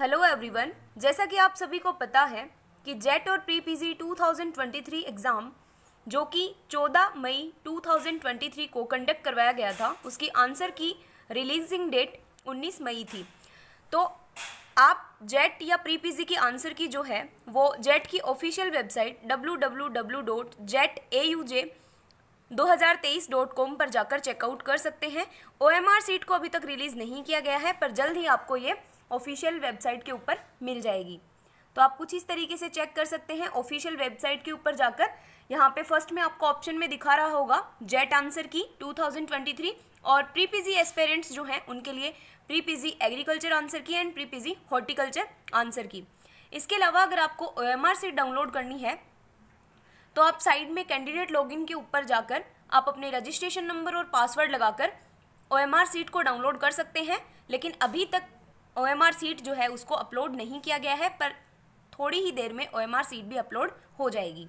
hello everyone जैसा कि आप सभी को पता है कि जेट e और प्री पी जी एग्ज़ाम जो कि 14 मई 2023 को कंडक्ट करवाया गया था उसकी आंसर की रिलीजिंग डेट 19 मई थी तो आप जेट e या प्री पी की आंसर की जो है वो जेट e की ऑफिशियल वेबसाइट डब्ल्यू 2023.com पर जाकर चेकआउट कर सकते हैं ओएमआर सीट को अभी तक रिलीज़ नहीं किया गया है पर जल्द ही आपको ये ऑफिशियल वेबसाइट के ऊपर मिल जाएगी तो आप कुछ इस तरीके से चेक कर सकते हैं ऑफिशियल वेबसाइट के ऊपर जाकर यहाँ पे फर्स्ट में आपको ऑप्शन में दिखा रहा होगा जेट आंसर की 2023 और प्री पी एस्पेरेंट्स जो हैं उनके लिए pre P agriculture answer key and pre P horticulture answer key इसके अलावा अगर आपको ओ एम आर से डाउनलोड करनी है तो आप साइड में कैंडिडेट लॉगिन के ऊपर जाकर आप अपने रजिस्ट्रेशन नंबर और पासवर्ड लगाकर ओ एम आर सीट को डाउनलोड कर सकते हैं लेकिन अभी तक ओ एम आर सीट जो है उसको अपलोड नहीं किया गया है पर थोड़ी ही देर में ओ एम आर सीट भी अपलोड हो जाएगी